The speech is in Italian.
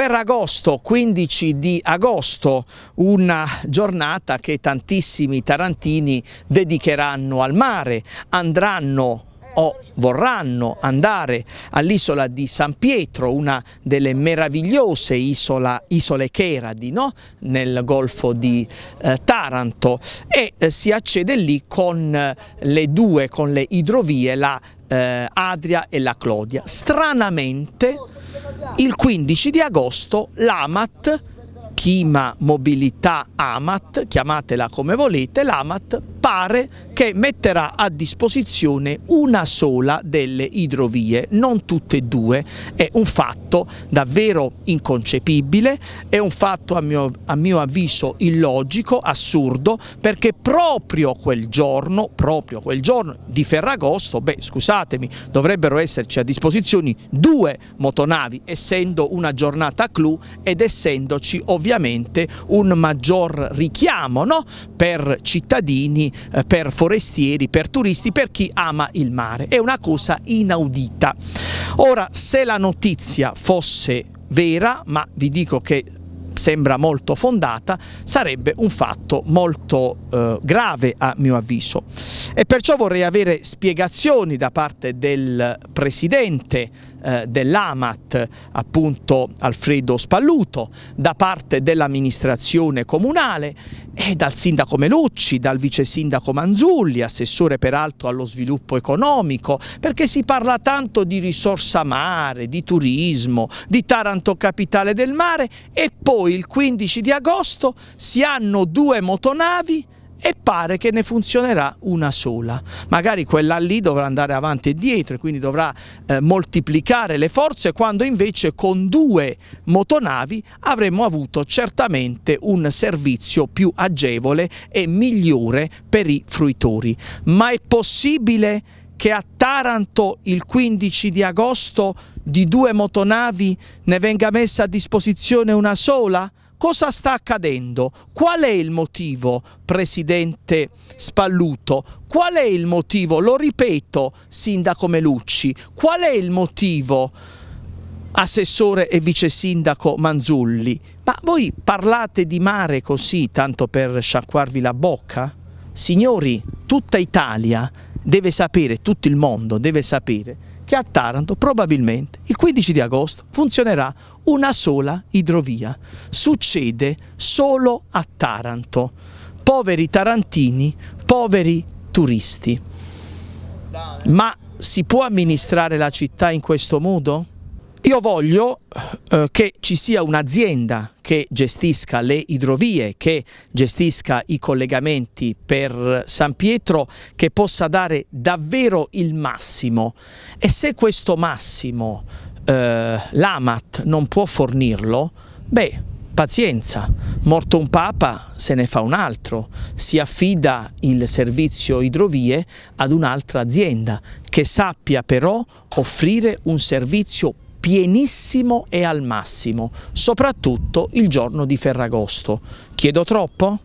Ferragosto, 15 di agosto, una giornata che tantissimi tarantini dedicheranno al mare, andranno o vorranno andare all'isola di San Pietro, una delle meravigliose isola, isole Cheradi no? nel golfo di eh, Taranto e eh, si accede lì con eh, le due, con le idrovie, la eh, Adria e la Clodia. Stranamente il 15 di agosto l'AMAT, Chima Mobilità AMAT, chiamatela come volete, l'AMAT pare che metterà a disposizione una sola delle idrovie, non tutte e due. È un fatto davvero inconcepibile, è un fatto a mio, a mio avviso illogico, assurdo, perché proprio quel giorno, proprio quel giorno di Ferragosto, beh scusatemi, dovrebbero esserci a disposizione due motonavi, essendo una giornata clou ed essendoci ovviamente un maggior richiamo no? per cittadini eh, per forestieri, per turisti, per chi ama il mare. È una cosa inaudita. Ora, se la notizia fosse vera, ma vi dico che sembra molto fondata, sarebbe un fatto molto eh, grave a mio avviso. E perciò vorrei avere spiegazioni da parte del presidente eh, dell'AMAT, appunto Alfredo Spalluto, da parte dell'amministrazione comunale eh, dal sindaco Melucci, dal vice sindaco Manzulli, assessore peraltro allo sviluppo economico, perché si parla tanto di risorsa mare, di turismo, di Taranto capitale del mare e poi il 15 di agosto si hanno due motonavi e pare che ne funzionerà una sola. Magari quella lì dovrà andare avanti e dietro e quindi dovrà eh, moltiplicare le forze quando invece con due motonavi avremmo avuto certamente un servizio più agevole e migliore per i fruitori. Ma è possibile che a Taranto il 15 di agosto di due motonavi ne venga messa a disposizione una sola? Cosa sta accadendo? Qual è il motivo, Presidente Spalluto? Qual è il motivo? Lo ripeto, Sindaco Melucci, qual è il motivo? assessore e vice sindaco Manzulli, ma voi parlate di mare così tanto per sciacquarvi la bocca? Signori, tutta Italia deve sapere, tutto il mondo deve sapere che a Taranto probabilmente il 15 di agosto funzionerà una sola idrovia. Succede solo a Taranto. Poveri tarantini, poveri turisti. Ma si può amministrare la città in questo modo? Io voglio eh, che ci sia un'azienda che gestisca le idrovie, che gestisca i collegamenti per San Pietro, che possa dare davvero il massimo. E se questo massimo eh, l'AMAT non può fornirlo, beh, pazienza, morto un papa se ne fa un altro, si affida il servizio idrovie ad un'altra azienda che sappia però offrire un servizio pienissimo e al massimo, soprattutto il giorno di Ferragosto. Chiedo troppo?